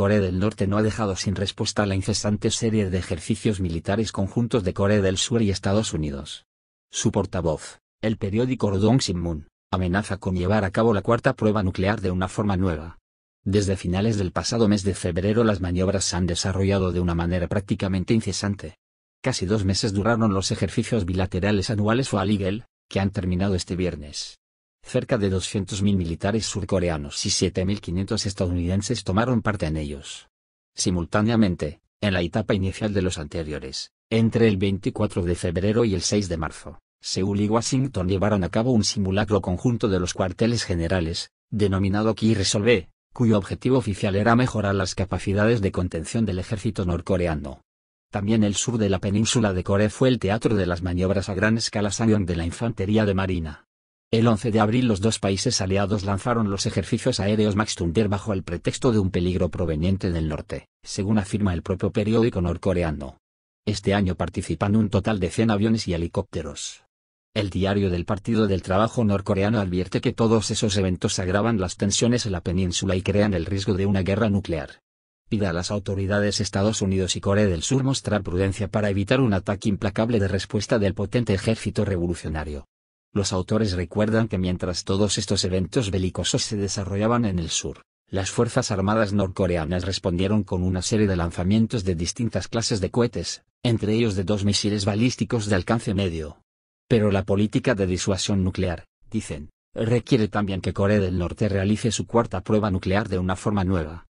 Corea del Norte no ha dejado sin respuesta la incesante serie de ejercicios militares conjuntos de Corea del Sur y Estados Unidos. Su portavoz, el periódico Rodong Sinmun, amenaza con llevar a cabo la cuarta prueba nuclear de una forma nueva. Desde finales del pasado mes de febrero las maniobras se han desarrollado de una manera prácticamente incesante. Casi dos meses duraron los ejercicios bilaterales anuales o que han terminado este viernes. Cerca de 200.000 militares surcoreanos y 7.500 estadounidenses tomaron parte en ellos. Simultáneamente, en la etapa inicial de los anteriores, entre el 24 de febrero y el 6 de marzo, Seúl y Washington llevaron a cabo un simulacro conjunto de los cuarteles generales, denominado Ki Resolve, cuyo objetivo oficial era mejorar las capacidades de contención del ejército norcoreano. También el sur de la península de Corea fue el teatro de las maniobras a gran escala Sanyong de la Infantería de Marina, el 11 de abril los dos países aliados lanzaron los ejercicios aéreos Max Thunder bajo el pretexto de un peligro proveniente del norte, según afirma el propio periódico norcoreano. Este año participan un total de 100 aviones y helicópteros. El diario del Partido del Trabajo norcoreano advierte que todos esos eventos agravan las tensiones en la península y crean el riesgo de una guerra nuclear. Pida a las autoridades Estados Unidos y Corea del Sur mostrar prudencia para evitar un ataque implacable de respuesta del potente ejército revolucionario. Los autores recuerdan que mientras todos estos eventos belicosos se desarrollaban en el sur, las Fuerzas Armadas norcoreanas respondieron con una serie de lanzamientos de distintas clases de cohetes, entre ellos de dos misiles balísticos de alcance medio. Pero la política de disuasión nuclear, dicen, requiere también que Corea del Norte realice su cuarta prueba nuclear de una forma nueva,